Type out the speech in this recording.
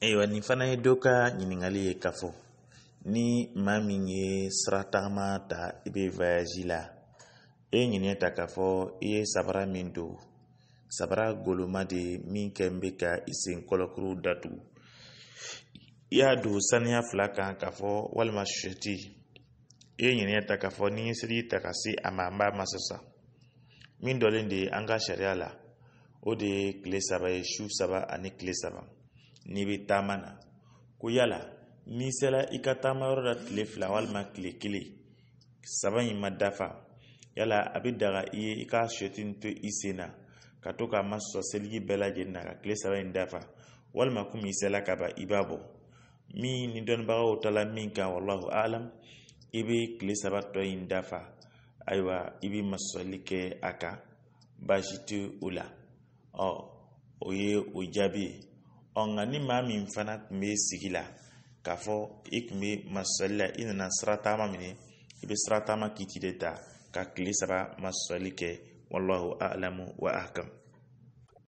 ayiwa nin fana ye dɔ ka ɲiningali ye ka fɔ ni maa min ye siratagama ta i bɛ la e ye ɲinɛ ta k'a fɔ i ye sabara min don sabara goloma de min kɛ n bɛ ka i sen kɔlɔkuru datugu i y'a don saniya fila kan k'a fɔ walima i ye ɲinɛ ta k'a fɔ ni ye seli ta ka se a ma n b'a masasa min dɔlen de an ka sariya la o de ye tile saba ye su saba ani tile saba n'i bɛ taama na ko yala n'i sera i ka taamayɔrɔ la tile fila walima tile kelen saba in ma dafa yala a bɛ daga i ye i k'a sɔti to i sen na ka to k'a masɔrɔ seliji bɛɛ lajɛlen na ka tile saba in dafa walima komi i sela ka ban i b'a bɔ min ni dɔnnibagaw taala min kan walahu alam i bɛ tile saba tɔ in dafa ayiwa i bɛ masɔli kɛ a kan baasi tɛ o la ɔ o ye o jaabi ye nka ni maa min fana tun bɛ sigi la k'a fɔ i tun bɛ masali la i nana sira taama minɛ i bɛ sira taama k'i de ta ka tile saba masali kɛ walahu alamu wa akam